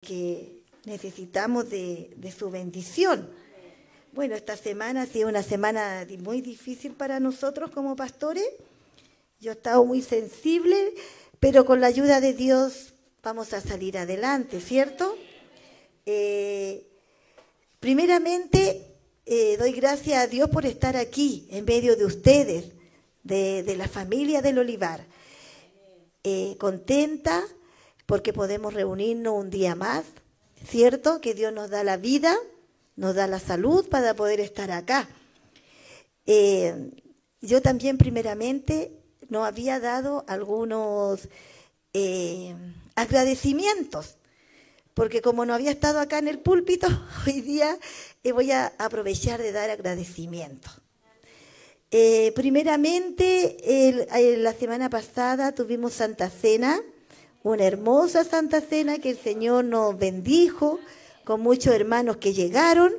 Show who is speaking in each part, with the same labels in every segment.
Speaker 1: que necesitamos de, su bendición. Bueno, esta semana ha sido una semana muy difícil para nosotros como pastores. Yo he estado muy sensible, pero con la ayuda de Dios vamos a salir adelante, ¿cierto? Eh, primeramente, eh, doy gracias a Dios por estar aquí, en medio de ustedes, de, la familia del Olivar. Eh, contenta, porque podemos reunirnos un día más, ¿cierto? Que Dios nos da la vida, nos da la salud para poder estar acá. Eh, yo también primeramente no había dado algunos eh, agradecimientos, porque como no había estado acá en el púlpito, hoy día eh, voy a aprovechar de dar agradecimientos. primeramente, la semana pasada tuvimos Santa Cena una hermosa Santa Cena que el Señor nos bendijo con muchos hermanos que llegaron.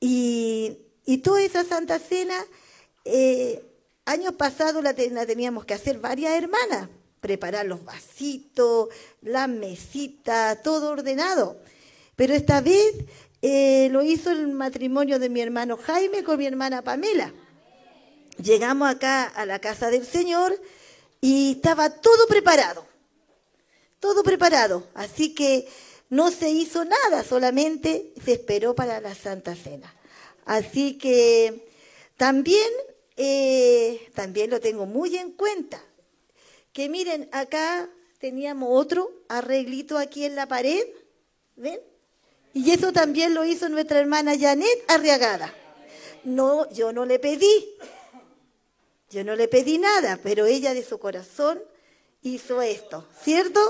Speaker 1: Y, toda esa Santa Cena, eh, año pasado pasado la, teníamos que hacer varias hermanas, preparar los vasitos, la mesita, todo ordenado. Pero esta vez eh, lo hizo el matrimonio de mi hermano Jaime con mi hermana Pamela. Llegamos acá a la casa del Señor y estaba todo preparado todo preparado. Así que no se hizo nada, solamente se esperó para la Santa Cena. Así que también, eh, también lo tengo muy en cuenta. Que miren, acá teníamos otro arreglito aquí en la pared, ¿ven? Y eso también lo hizo nuestra hermana Janet Arriagada. No, yo no le pedí, yo no le pedí nada, pero ella de su corazón hizo esto, ¿cierto?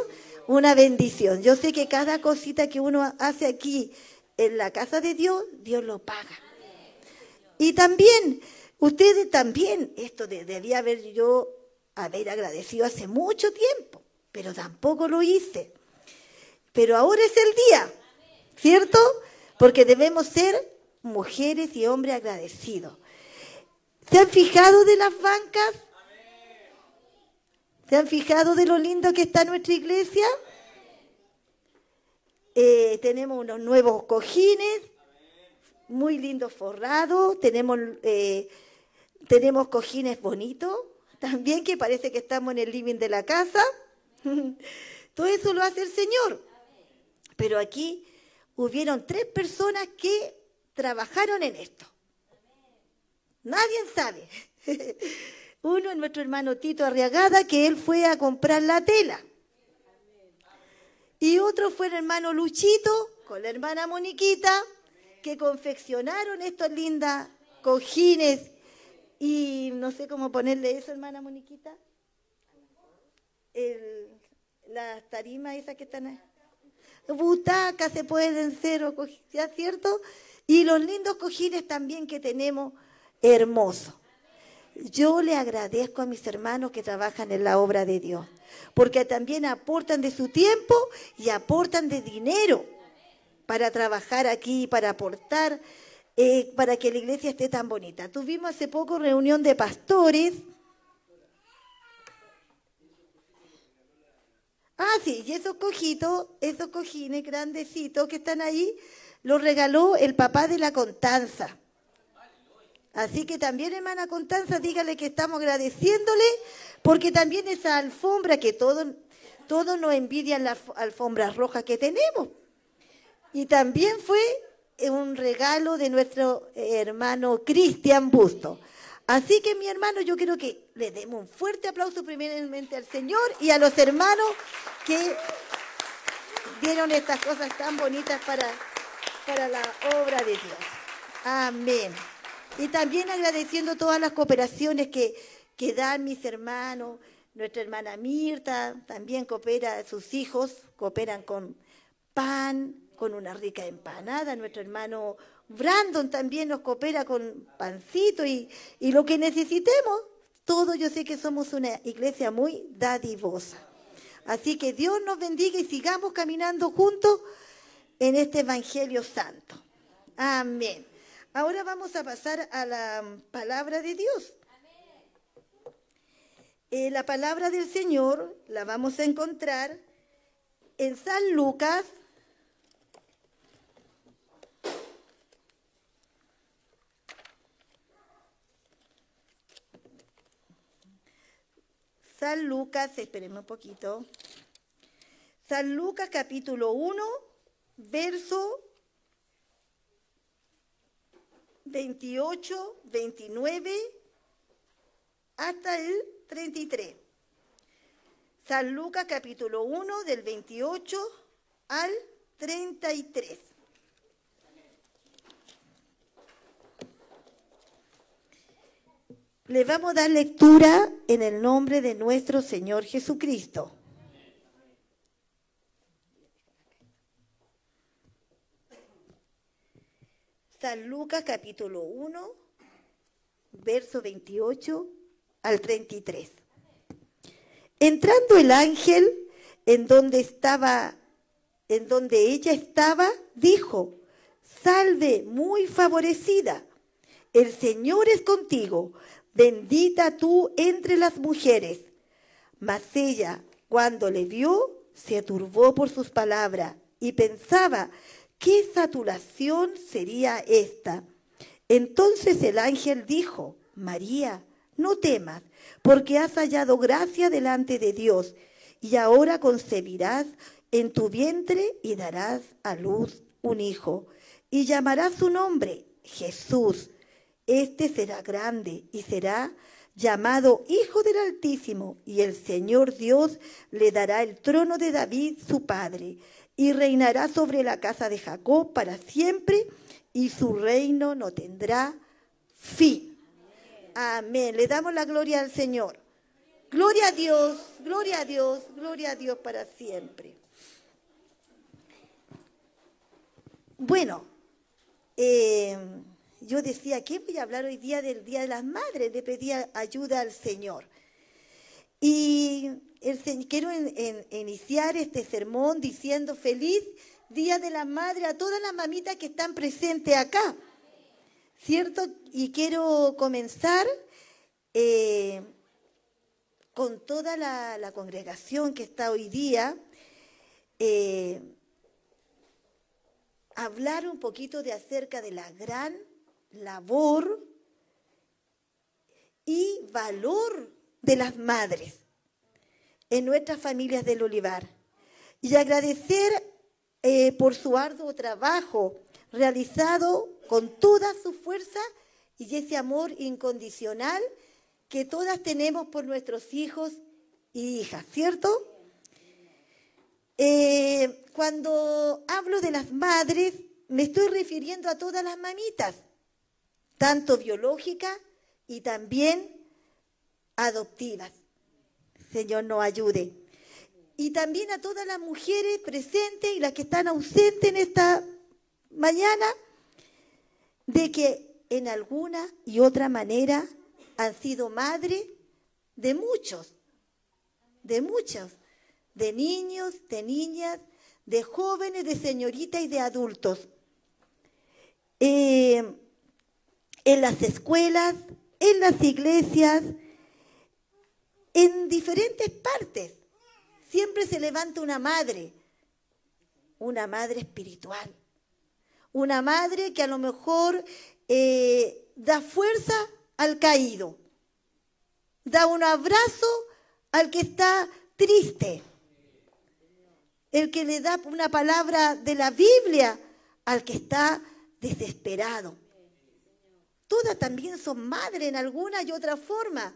Speaker 1: Una bendición. Yo sé que cada cosita que uno hace aquí en la casa de Dios, Dios lo paga. Y también, ustedes también, esto de, debía haber yo haber agradecido hace mucho tiempo, pero tampoco lo hice. Pero ahora es el día, ¿cierto? Porque debemos ser mujeres y hombres agradecidos. ¿Se han fijado de las bancas? ¿Se han fijado de lo lindo que está nuestra iglesia? Eh, tenemos unos nuevos cojines, muy lindos forrados, tenemos, eh, tenemos cojines bonitos, también que parece que estamos en el living de la casa. Todo eso lo hace el Señor. Pero aquí hubieron tres personas que trabajaron en esto. Nadie sabe. Uno es nuestro hermano Tito Arriagada, que él fue a comprar la tela. Y otro fue el hermano Luchito con la hermana Moniquita, que confeccionaron estos lindas cojines y no sé cómo ponerle eso, hermana Moniquita. las tarimas esas que están ahí. Butacas se pueden ser, ¿ya cierto? Y los lindos cojines también que tenemos, hermosos. Yo le agradezco a mis hermanos que trabajan en la obra de Dios, porque también aportan de su tiempo y aportan de dinero para trabajar aquí, para aportar, eh, para que la iglesia esté tan bonita. Tuvimos hace poco reunión de pastores. Ah, sí, y esos cojitos, esos cojines grandecitos que están ahí, los regaló el papá de la Contanza. Así que también, hermana Constanza, dígale que estamos agradeciéndole, porque también esa alfombra que todos todo nos envidian las alfombras rojas que tenemos. Y también fue eh, un regalo de nuestro eh, hermano Cristian Busto. Así que, mi hermano, yo quiero que le demos un fuerte aplauso primeramente al Señor y a los hermanos que dieron estas cosas tan bonitas para, para la obra de Dios. Amén. Y también agradeciendo todas las cooperaciones que, dan mis hermanos, nuestra hermana Mirta también coopera, sus hijos cooperan con pan, con una rica empanada, nuestro hermano Brandon también nos coopera con pancito y, y lo que necesitemos, todo yo sé que somos una iglesia muy dadivosa. Así que Dios nos bendiga y sigamos caminando juntos en este Evangelio Santo. Amén. Ahora vamos a pasar a la palabra de Dios. Eh, la palabra del Señor la vamos a encontrar en San Lucas San Lucas, esperemos un poquito. San Lucas capítulo 1, verso 28, 29 hasta el 33. San Lucas capítulo 1 del 28 al 33. Le vamos a dar lectura en el nombre de nuestro Señor Jesucristo. Lucas capítulo 1, verso 28 al 33. Entrando el ángel en donde estaba, en donde ella estaba, dijo, salve muy favorecida, el Señor es contigo, bendita tú entre las mujeres. Mas ella, cuando le vio, se turbó por sus palabras y pensaba ¿qué saturación sería esta? Entonces el ángel dijo, María, no temas, porque has hallado gracia delante de Dios, y ahora concebirás en tu vientre y darás a luz un hijo, y llamarás su nombre Jesús. Este será grande y será llamado Hijo del Altísimo, y el Señor Dios le dará el trono de David, su padre, y reinará sobre la casa de Jacob para siempre, y su reino no tendrá fin. Amén. Le damos la gloria al Señor. Gloria a Dios, gloria a Dios, gloria a Dios para siempre. Bueno, eh, yo decía, ¿qué voy a hablar hoy día del Día de las Madres? Le pedía ayuda al Señor. Y quiero iniciar este sermón diciendo feliz Día de las Madres a todas las mamitas que están presentes acá, ¿cierto? Y quiero comenzar eh, con toda la, congregación que está hoy día. Eh, hablar un poquito de acerca de la gran labor y valor de las madres en nuestras familias del olivar y agradecer eh, por su arduo trabajo realizado con toda su fuerza y ese amor incondicional que todas tenemos por nuestros hijos y hijas, ¿cierto? Eh, cuando hablo de las madres, me estoy refiriendo a todas las mamitas, tanto biológica y también adoptivas. Señor, no ayude. Y también a todas las mujeres presentes y las que están ausentes en esta mañana, de que en alguna y otra manera han sido madres de muchos, de muchos, de niños, de niñas, de jóvenes, de señoritas y de adultos. Eh, en las escuelas, en las iglesias, en diferentes partes. Siempre se levanta una madre, una madre espiritual, una madre que a lo mejor eh, da fuerza al caído, da un abrazo al que está triste, el que le da una palabra de la Biblia al que está desesperado. Todas también son madres en alguna y otra forma.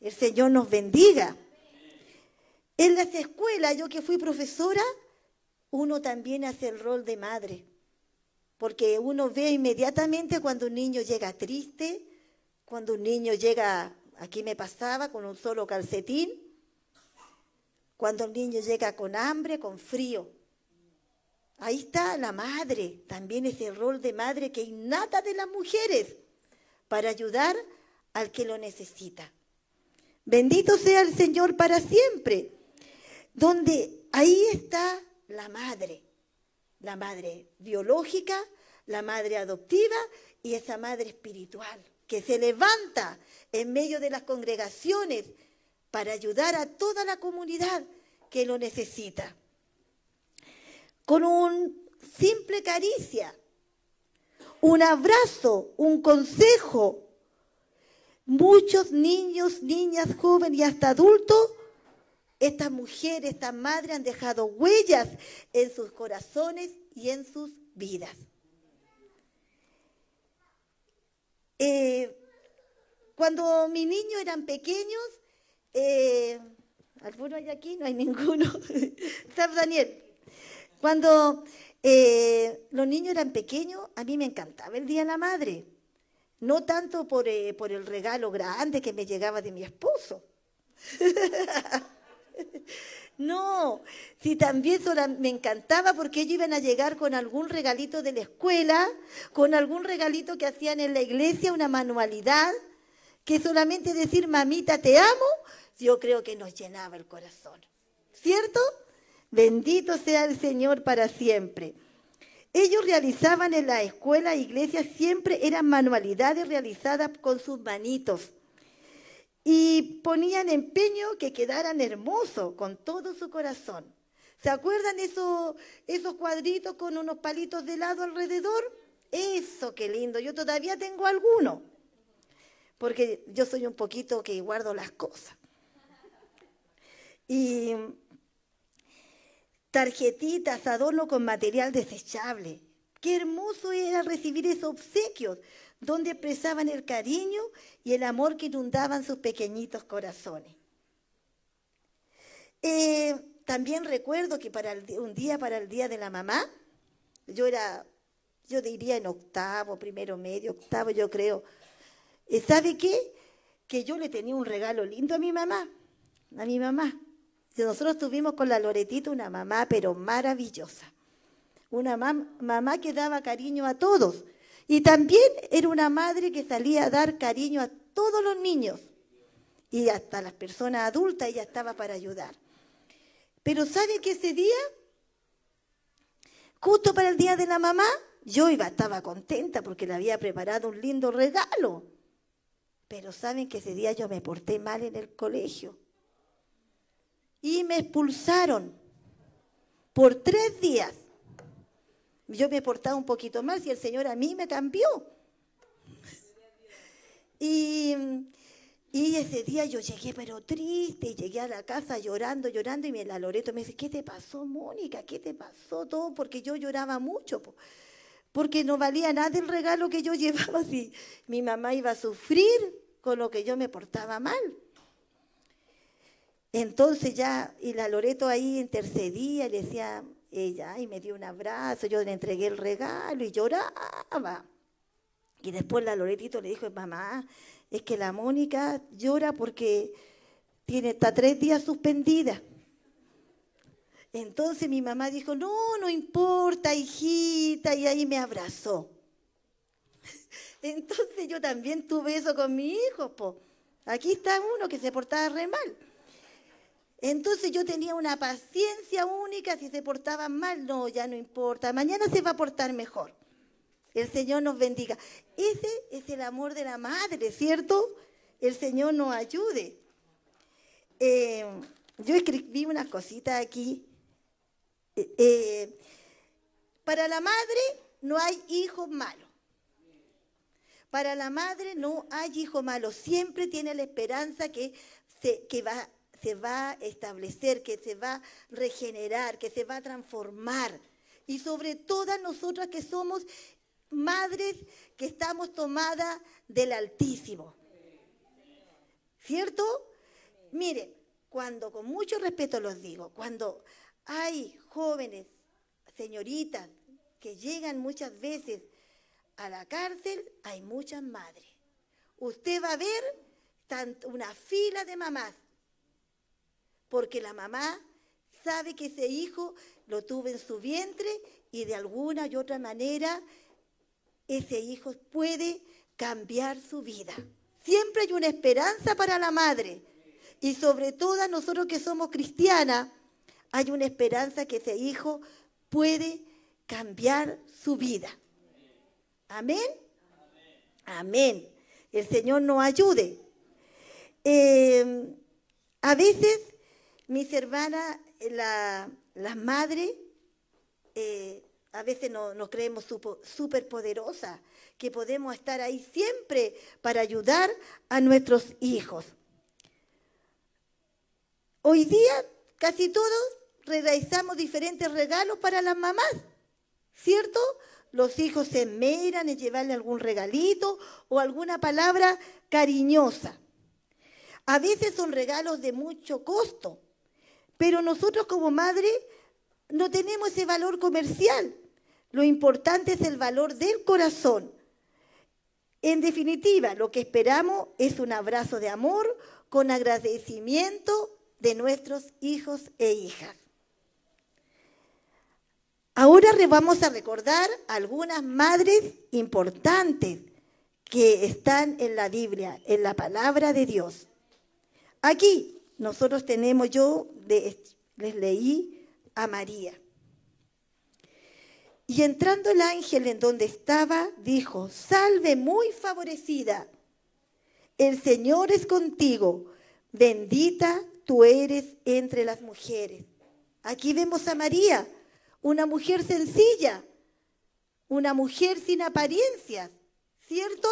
Speaker 1: El Señor nos bendiga. En las escuelas, yo que fui profesora, uno también hace el rol de madre, porque uno ve inmediatamente cuando un niño llega triste, cuando un niño llega, aquí me pasaba, con un solo calcetín, cuando el niño llega con hambre, con frío. Ahí está la madre, también ese rol de madre que innata de las mujeres para ayudar al que lo necesita. Bendito sea el Señor para siempre, donde ahí está la madre, la madre biológica, la madre adoptiva y esa madre espiritual que se levanta en medio de las congregaciones para ayudar a toda la comunidad que lo necesita. Con un simple caricia, un abrazo, un consejo. Muchos niños, niñas, jóvenes y hasta adultos, esta mujer, esta madre, han dejado huellas en sus corazones y en sus vidas. Eh, cuando mis niños eran pequeños, eh, ¿alguno hay aquí? No hay ninguno. Daniel. Cuando eh, los niños eran pequeños, a mí me encantaba el Día de la Madre, no tanto por, eh, por el regalo grande que me llegaba de mi esposo. no, si también me encantaba porque ellos iban a llegar con algún regalito de la escuela, con algún regalito que hacían en la iglesia, una manualidad, que solamente decir mamita te amo, yo creo que nos llenaba el corazón. ¿Cierto? Bendito sea el Señor para siempre. Ellos realizaban en la escuela, iglesia, siempre eran manualidades realizadas con sus manitos. Y ponían empeño que quedaran hermosos con todo su corazón. ¿Se acuerdan esos, esos cuadritos con unos palitos de lado alrededor? Eso, qué lindo. Yo todavía tengo alguno. Porque yo soy un poquito que guardo las cosas. Y tarjetitas, adorno con material desechable. Qué hermoso era recibir esos obsequios, donde expresaban el cariño y el amor que inundaban sus pequeñitos corazones. Eh, también recuerdo que un día para el Día de la Mamá, yo era, yo diría en octavo, primero medio, octavo, yo creo. Eh, ¿Sabe qué? Que yo le tenía un regalo lindo a mi mamá, a mi mamá. Nosotros tuvimos con la Loretita una mamá, pero maravillosa. Una mamá que daba cariño a todos. Y también era una madre que salía a dar cariño a todos los niños. Y hasta las personas adultas ella estaba para ayudar. Pero ¿saben que ese día, justo para el Día de la Mamá, yo iba, estaba contenta porque le había preparado un lindo regalo. Pero saben que ese día yo me porté mal en el colegio y me expulsaron por tres días. Yo me he portado un poquito más y el Señor a mí me cambió. Y, ese día yo llegué pero triste, llegué a la casa llorando, llorando, y la Loreto me dice, ¿qué te pasó, Mónica? ¿Qué te pasó todo? Porque yo lloraba mucho, porque no valía nada el regalo que yo llevaba si mi mamá iba a sufrir con lo que yo me portaba mal. Entonces ya, y la Loreto ahí intercedía y le decía, ella, y me dio un abrazo, yo le entregué el regalo y lloraba. Y después la Loretito le dijo, mamá, es que la Mónica llora porque tiene hasta tres días suspendida. Entonces mi mamá dijo, no, no importa, hijita, y ahí me abrazó. Entonces yo también tuve eso con mi hijo, po. Aquí está uno que se portaba re mal. Entonces yo tenía una paciencia única, si se portaba mal, no, ya no importa, mañana se va a portar mejor. El Señor nos bendiga. Ese es el amor de la madre, ¿cierto? El Señor nos ayude. Eh, yo escribí unas cositas aquí. Eh, eh, para la madre no hay hijo malo. Para la madre no hay hijo malo. Siempre tiene la esperanza que, se, que va se va a establecer, que se va a regenerar, que se va a transformar. Y sobre todas nosotras que somos madres que estamos tomadas del Altísimo. ¿Cierto? Mire, cuando, con mucho respeto los digo, cuando hay jóvenes, señoritas, que llegan muchas veces a la cárcel, hay muchas madres. Usted va a ver una fila de mamás porque la mamá sabe que ese hijo lo tuvo en su vientre y de alguna y otra manera ese hijo puede cambiar su vida. Siempre hay una esperanza para la madre. Y sobre todo nosotros que somos cristianas, hay una esperanza que ese hijo puede cambiar su vida. Amén. Amén. El Señor nos ayude. Eh, a veces mis hermanas, eh, la, las madres, eh, a veces no, nos creemos súper poderosas, que podemos estar ahí siempre para ayudar a nuestros hijos. Hoy día casi todos realizamos diferentes regalos para las mamás, ¿cierto? Los hijos se esmeran en llevarle algún regalito o alguna palabra cariñosa. A veces son regalos de mucho costo, pero nosotros como madre no tenemos ese valor comercial. Lo importante es el valor del corazón. En definitiva, lo que esperamos es un abrazo de amor con agradecimiento de nuestros hijos e hijas. Ahora vamos a recordar algunas madres importantes que están en la Biblia, en la palabra de Dios. Aquí nosotros tenemos, yo les leí a María. Y entrando el ángel en donde estaba, dijo, salve muy favorecida, el Señor es contigo, bendita tú eres entre las mujeres. Aquí vemos a María, una mujer sencilla, una mujer sin apariencias, ¿cierto?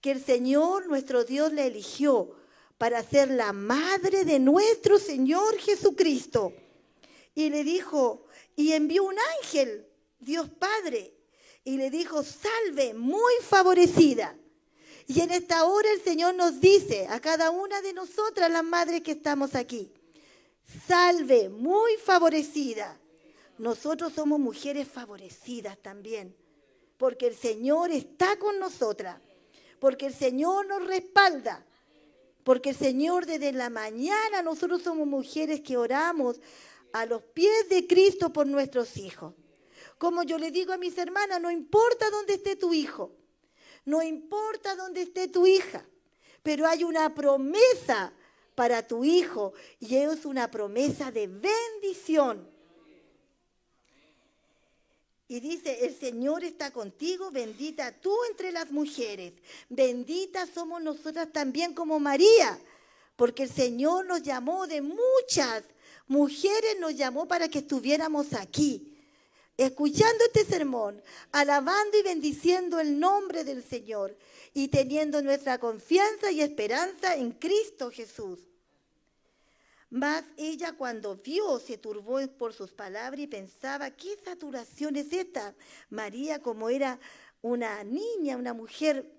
Speaker 1: Que el Señor nuestro Dios la eligió para ser la madre de nuestro Señor Jesucristo. Y le dijo, y envió un ángel, Dios Padre, y le dijo, salve, muy favorecida. Y en esta hora el Señor nos dice a cada una de nosotras, las madres que estamos aquí, salve, muy favorecida. Nosotros somos mujeres favorecidas también, porque el Señor está con nosotras, porque el Señor nos respalda, porque Señor, desde la mañana nosotros somos mujeres que oramos a los pies de Cristo por nuestros hijos. Como yo le digo a mis hermanas, no importa dónde esté tu hijo, no importa dónde esté tu hija, pero hay una promesa para tu hijo y es una promesa de bendición. Y dice, el Señor está contigo, bendita tú entre las mujeres, bendita somos nosotras también como María, porque el Señor nos llamó de muchas mujeres, nos llamó para que estuviéramos aquí, escuchando este sermón, alabando y bendiciendo el nombre del Señor y teniendo nuestra confianza y esperanza en Cristo Jesús. Mas ella cuando vio se turbó por sus palabras y pensaba, ¿qué saturación es esta? María, como era una niña, una mujer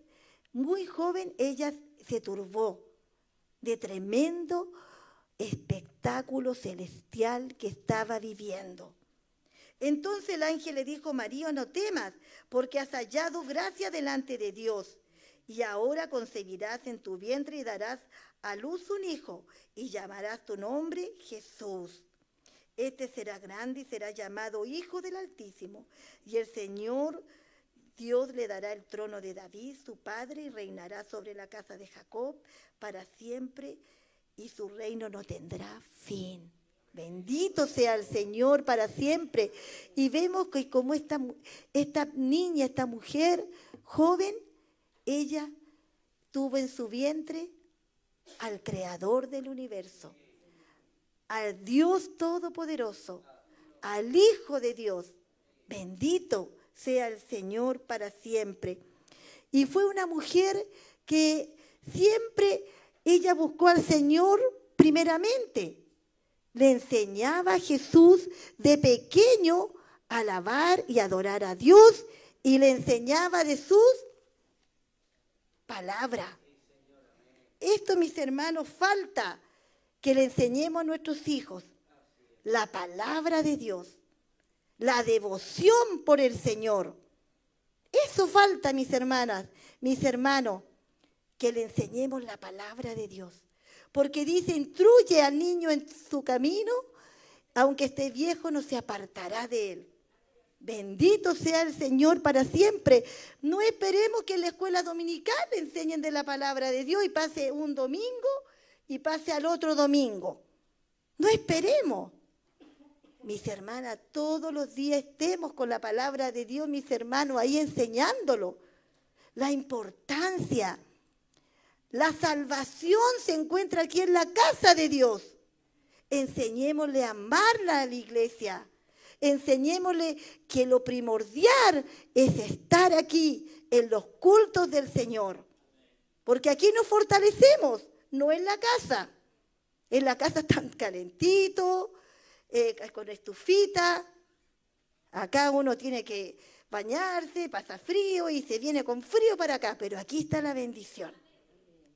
Speaker 1: muy joven, ella se turbó de tremendo espectáculo celestial que estaba viviendo. Entonces el ángel le dijo, María, no temas, porque has hallado gracia delante de Dios, y ahora conseguirás en tu vientre y darás a luz un hijo y llamarás tu nombre Jesús. Este será grande y será llamado Hijo del Altísimo, y el Señor Dios le dará el trono de David, su padre, y reinará sobre la casa de Jacob para siempre, y su reino no tendrá fin. Bendito sea el Señor para siempre. Y vemos que como esta niña, esta mujer joven, ella tuvo en su vientre al creador del universo, al Dios todopoderoso, al Hijo de Dios. Bendito sea el Señor para siempre. Y fue una mujer que siempre ella buscó al Señor primeramente. Le enseñaba a Jesús de pequeño a alabar y adorar a Dios y le enseñaba de sus palabras. Esto, mis hermanos, falta que le enseñemos a nuestros hijos la palabra de Dios, la devoción por el Señor. Eso falta, mis hermanas, mis hermanos, que le enseñemos la palabra de Dios. Porque dice, instruye al niño en su camino, aunque esté viejo no se apartará de él. Bendito sea el Señor para siempre. No esperemos que en la escuela dominical enseñen de la palabra de Dios y pase un domingo y pase al otro domingo. No esperemos. Mis hermanas, todos los días estemos con la palabra de Dios, mis hermanos, ahí enseñándolo. La importancia. La salvación se encuentra aquí en la casa de Dios. Enseñémosle a amarla a la iglesia enseñémosle que lo primordial es estar aquí en los cultos del Señor. Porque aquí nos fortalecemos, no en la casa. En la casa tan calentito, eh, con estufita. Acá uno tiene que bañarse, pasa frío y se viene con frío para acá. Pero aquí está la bendición.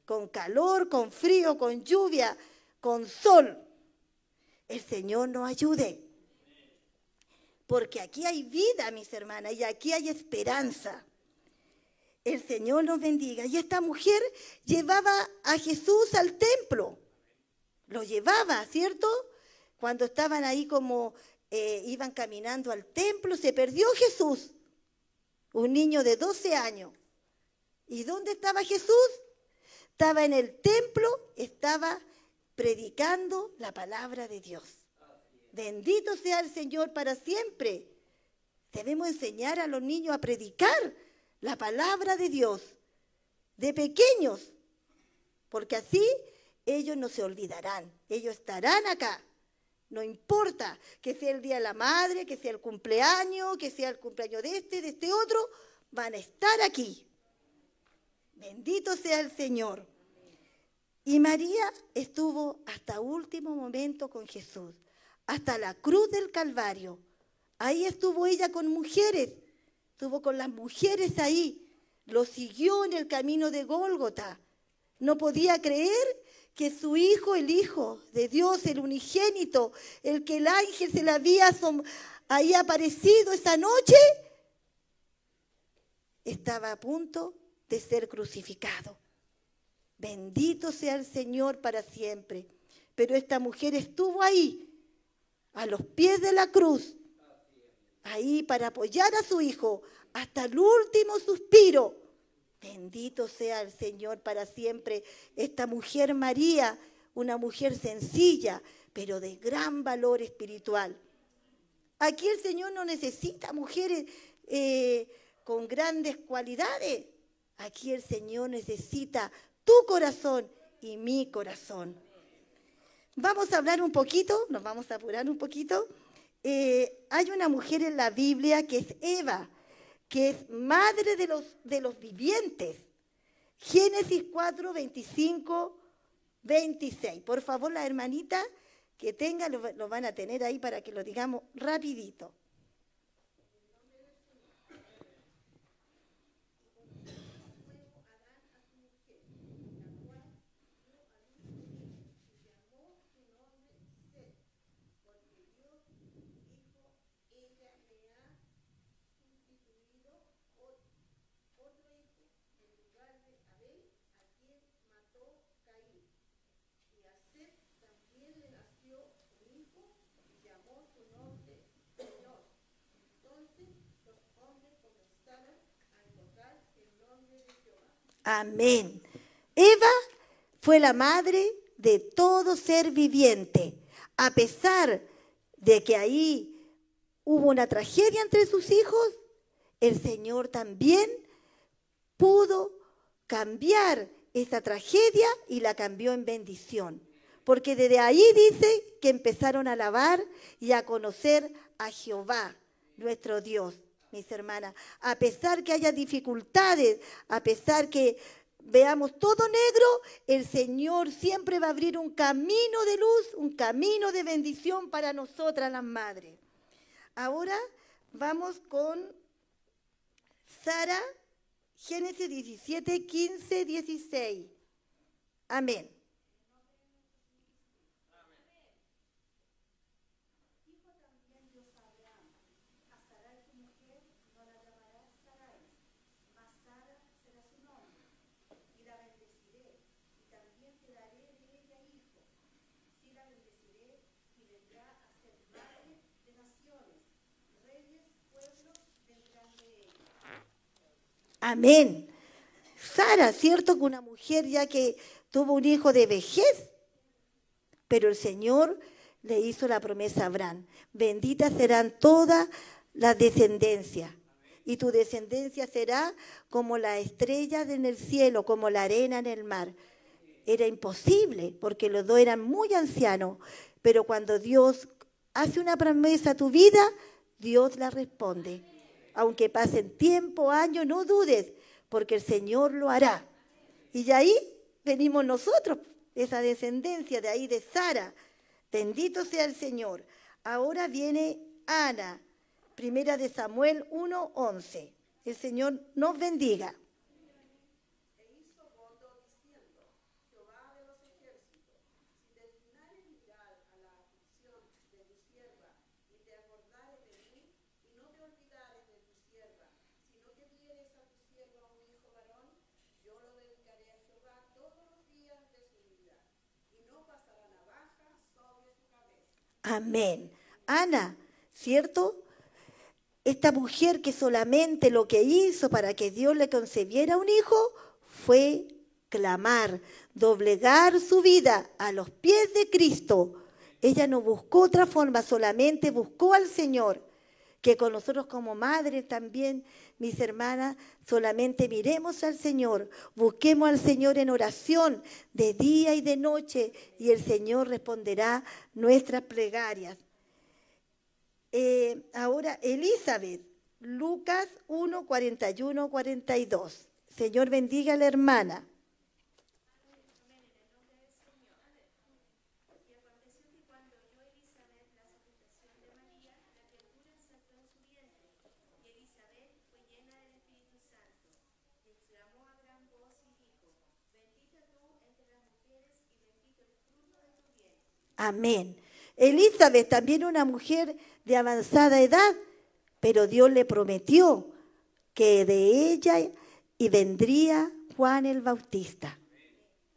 Speaker 1: Con calor, con frío, con lluvia, con sol. El Señor nos ayude porque aquí hay vida, mis hermanas, y aquí hay esperanza. El Señor nos bendiga. Y esta mujer llevaba a Jesús al templo. Lo llevaba, ¿cierto? Cuando estaban ahí como eh, iban caminando al templo, se perdió Jesús, un niño de 12 años. ¿Y dónde estaba Jesús? Estaba en el templo, estaba predicando la palabra de Dios. Bendito sea el Señor para siempre. Debemos enseñar a los niños a predicar la palabra de Dios de pequeños, porque así ellos no se olvidarán, ellos estarán acá. No importa que sea el día de la madre, que sea el cumpleaños, que sea el cumpleaños de este, de este otro, van a estar aquí. Bendito sea el Señor. Y María estuvo hasta último momento con Jesús hasta la cruz del Calvario. Ahí estuvo ella con mujeres, estuvo con las mujeres ahí, lo siguió en el camino de Gólgota. No podía creer que su hijo, el hijo de Dios, el unigénito, el que el ángel se le había ahí aparecido esa noche, estaba a punto de ser crucificado. Bendito sea el Señor para siempre. Pero esta mujer estuvo ahí a los pies de la cruz, ahí para apoyar a su hijo hasta el último suspiro. Bendito sea el Señor para siempre. Esta mujer María, una mujer sencilla, pero de gran valor espiritual. Aquí el Señor no necesita mujeres eh, con grandes cualidades. Aquí el Señor necesita tu corazón y mi corazón. Vamos a hablar un poquito, nos vamos a apurar un poquito. Eh, hay una mujer en la Biblia que es Eva, que es madre de los, de los vivientes. Génesis 4, 25, 26. Por favor, la hermanita que tenga lo van a tener ahí para que lo digamos rapidito. Amén. Eva fue la madre de todo ser viviente, a pesar de que ahí hubo una tragedia entre sus hijos, el Señor también pudo cambiar esa tragedia y la cambió en bendición. Porque desde ahí dice que empezaron a alabar y a conocer a Jehová, nuestro Dios mis hermanas, a pesar que haya dificultades, a pesar que veamos todo negro, el Señor siempre va a abrir un camino de luz, un camino de bendición para nosotras las madres. Ahora vamos con Sara, Génesis 17, 15, 16. Amén. Amén. Sara, ¿cierto que una mujer ya que tuvo un hijo de vejez? Pero el Señor le hizo la promesa a Abraham. bendita serán todas las descendencias. Y tu descendencia será como la estrella en el cielo, como la arena en el mar. Era imposible, porque los dos eran muy ancianos. Pero cuando Dios hace una promesa a tu vida, Dios la responde aunque pasen tiempo, años, no dudes, porque el Señor lo hará. Y de ahí venimos nosotros, esa descendencia de ahí de Sara. Bendito sea el Señor. Ahora viene Ana, primera de Samuel 1:11. El Señor nos bendiga. Amén. Ana, ¿cierto? Esta mujer que solamente lo que hizo para que Dios le concebiera un hijo fue clamar, doblegar su vida a los pies de Cristo. Ella no buscó otra forma, solamente buscó al Señor, que con nosotros como madres también mis hermanas, solamente miremos al Señor, busquemos al Señor en oración de día y de noche y el Señor responderá nuestras plegarias. Eh, ahora, Elizabeth, Lucas 1, 41, 42. Señor bendiga a la hermana. Amén. Elizabeth también una mujer de avanzada edad, pero Dios le prometió que de ella y vendría Juan el Bautista,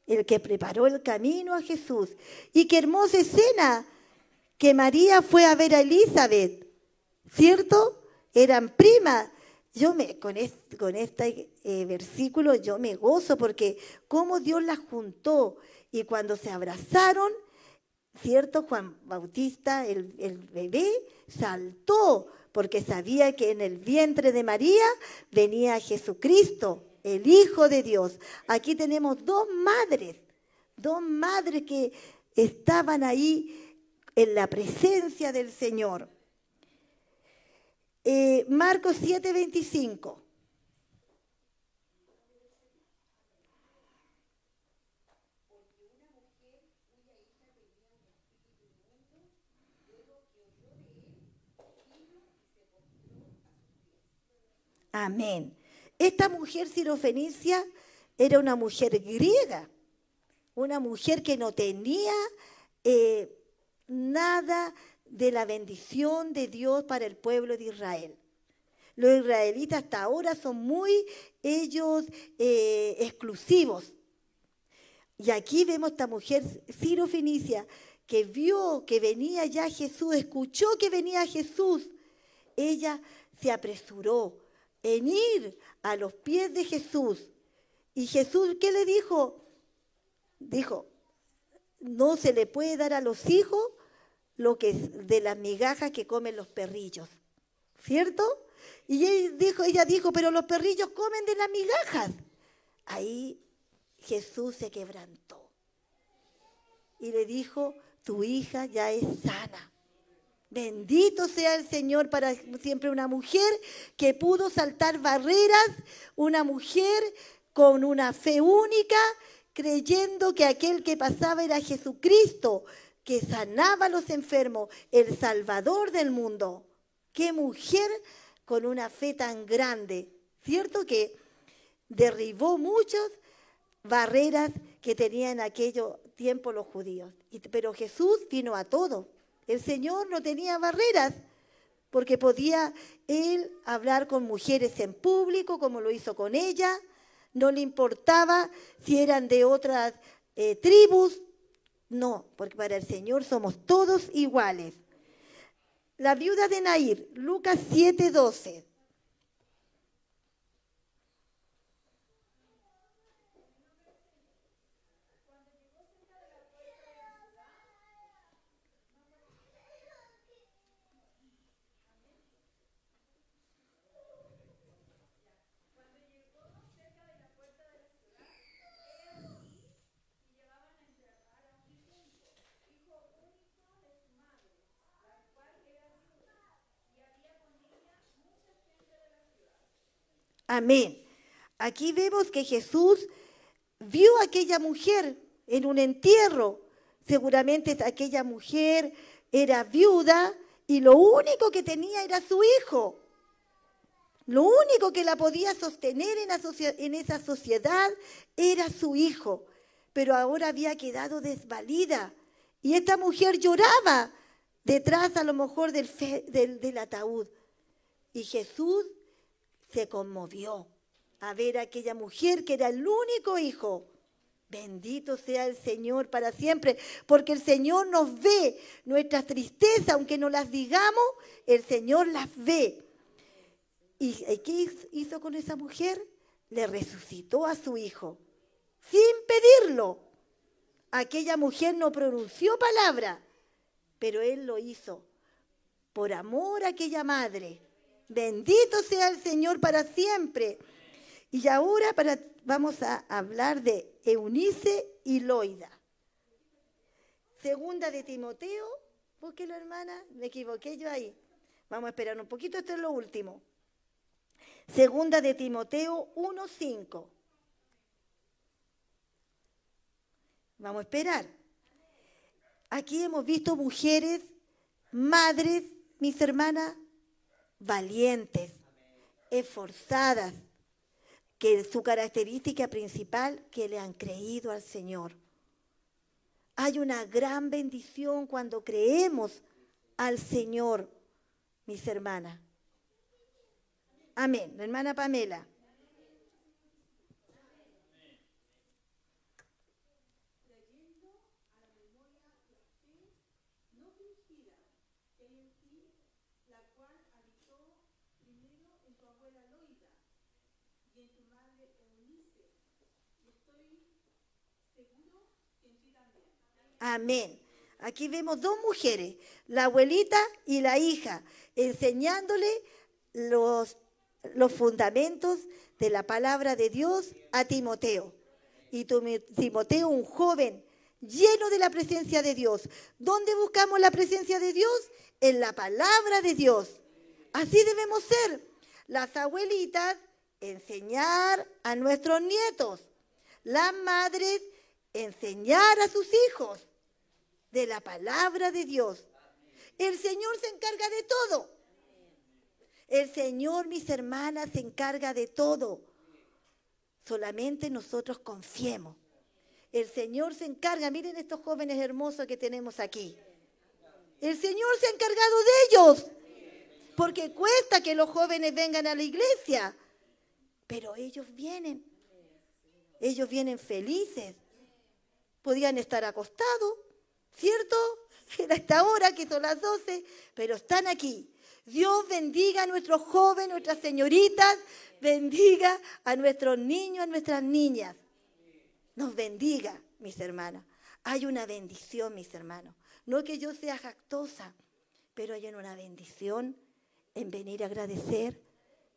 Speaker 1: el que preparó el camino a Jesús. Y qué hermosa escena que María fue a ver a Elizabeth, ¿cierto? Eran primas. Yo me, con, este, eh, versículo yo me gozo porque cómo Dios las juntó y cuando se abrazaron, ¿cierto? Juan Bautista, el, bebé, saltó porque sabía que en el vientre de María venía Jesucristo, el Hijo de Dios. Aquí tenemos dos madres, dos madres que estaban ahí en la presencia del Señor. Eh, Marcos 7:25. Amén. Esta mujer sirofenicia era una mujer griega, una mujer que no tenía eh, nada de la bendición de Dios para el pueblo de Israel. Los israelitas hasta ahora son muy ellos eh, exclusivos. Y aquí vemos esta mujer sirofenicia que vio que venía ya Jesús, escuchó que venía Jesús. Ella se apresuró, en ir a los pies de Jesús. ¿Y Jesús qué le dijo? Dijo, no se le puede dar a los hijos lo que es de las migajas que comen los perrillos, ¿cierto? Y dijo, ella dijo, pero los perrillos comen de las migajas. Ahí Jesús se quebrantó y le dijo, tu hija ya es sana. Bendito sea el Señor para siempre una mujer que pudo saltar barreras, una mujer con una fe única, creyendo que aquel que pasaba era Jesucristo, que sanaba a los enfermos, el Salvador del mundo. Qué mujer con una fe tan grande, ¿cierto? Que derribó muchas barreras que tenían en aquel tiempo los judíos. Pero Jesús vino a todo el Señor no tenía barreras porque podía él hablar con mujeres en público, como lo hizo con ella, no le importaba si eran de otras eh, tribus, no, porque para el Señor somos todos iguales. La viuda de Nair, Lucas 7:12. Amén. Aquí vemos que Jesús vio a aquella mujer en un entierro. Seguramente aquella mujer era viuda y lo único que tenía era su hijo. Lo único que la podía sostener en, esa sociedad era su hijo, pero ahora había quedado desvalida. Y esta mujer lloraba detrás a lo mejor del, del, del ataúd. Y Jesús se conmovió a ver a aquella mujer que era el único hijo. Bendito sea el Señor para siempre, porque el Señor nos ve nuestras tristezas, aunque no las digamos, el Señor las ve. ¿Y qué hizo con esa mujer? Le resucitó a su hijo, sin pedirlo. Aquella mujer no pronunció palabra, pero él lo hizo por amor a aquella madre Bendito sea el Señor para siempre. Y ahora vamos a hablar de Eunice y Loida. Segunda de Timoteo, la hermana, me equivoqué yo ahí. Vamos a esperar un poquito, esto es lo último. Segunda de Timoteo 1.5. Vamos a esperar. Aquí hemos visto mujeres, madres, mis hermanas, valientes, esforzadas, que es su característica principal, que le han creído al Señor. Hay una gran bendición cuando creemos al Señor, mis hermanas. Amén. hermana Pamela. Amén. Aquí vemos dos mujeres, la abuelita y la hija, enseñándole los, los fundamentos de la palabra de Dios a Timoteo. Y Timoteo, un joven lleno de la presencia de Dios. ¿Dónde buscamos la presencia de Dios? En la palabra de Dios. Así debemos ser. Las abuelitas enseñar a nuestros nietos. Las madres enseñar a sus hijos de la palabra de Dios. El Señor se encarga de todo. El Señor, mis hermanas, se encarga de todo. Solamente nosotros confiemos. El Señor se encarga. Miren estos jóvenes hermosos que tenemos aquí. El Señor se ha encargado de ellos. Porque cuesta que los jóvenes vengan a la iglesia. Pero ellos vienen. Ellos vienen felices podían estar acostados, ¿cierto? Era esta hora que son las 12, pero están aquí. Dios bendiga a nuestros jóvenes, nuestras señoritas, bendiga a nuestros niños, a nuestras niñas. Nos bendiga, mis hermanas. Hay una bendición, mis hermanos. No es que yo sea jactosa, pero hay una bendición en venir a agradecer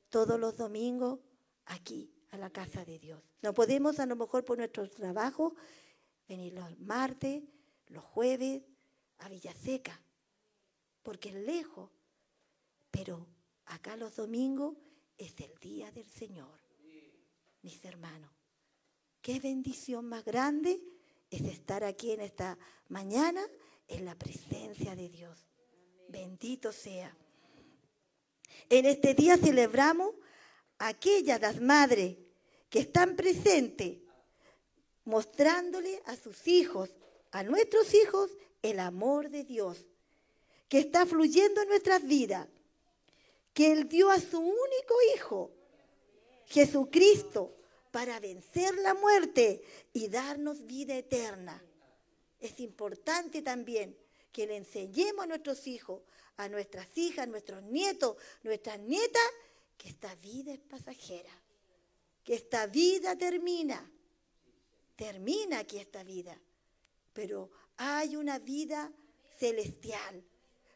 Speaker 1: todos los domingos aquí, a la casa de Dios. No podemos a lo mejor por nuestro trabajo venir los martes, los jueves a Villaseca, porque es lejos, pero acá los domingos es el día del Señor, mis hermanos. Qué bendición más grande es estar aquí en esta mañana en la presencia de Dios. Bendito sea. En este día celebramos aquellas las madres que están presentes mostrándole a sus hijos, a nuestros hijos, el amor de Dios que está fluyendo en nuestras vidas, que Él dio a su único hijo, Jesucristo, para vencer la muerte y darnos vida eterna. Es importante también que le enseñemos a nuestros hijos, a nuestras hijas, a nuestros nietos, nuestras nietas, que esta vida es pasajera, que esta vida termina termina aquí esta vida, pero hay una vida celestial.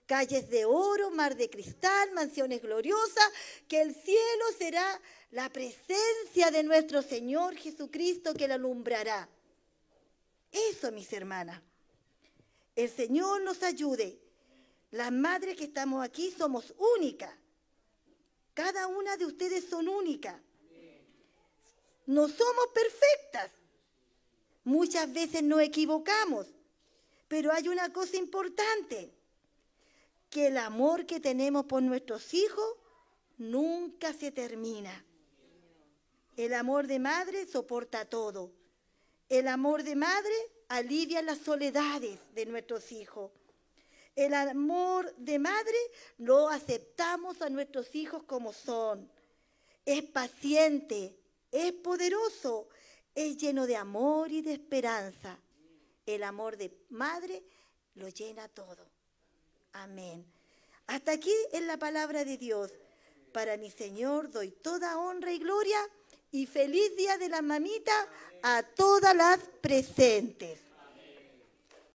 Speaker 1: Calles de oro, mar de cristal, mansiones gloriosas, que el cielo será la presencia de nuestro Señor Jesucristo que la alumbrará. Eso, mis hermanas. El Señor nos ayude. Las madres que estamos aquí somos únicas. Cada una de ustedes son únicas. No somos perfectas Muchas veces nos equivocamos, pero hay una cosa importante, que el amor que tenemos por nuestros hijos nunca se termina. El amor de madre soporta todo. El amor de madre alivia las soledades de nuestros hijos. El amor de madre lo aceptamos a nuestros hijos como son. Es paciente, es poderoso, es lleno de amor y de esperanza. El amor de madre lo llena todo. Amén. Hasta aquí es la palabra de Dios. Para mi Señor doy toda honra y gloria y feliz día de la mamita a todas las presentes.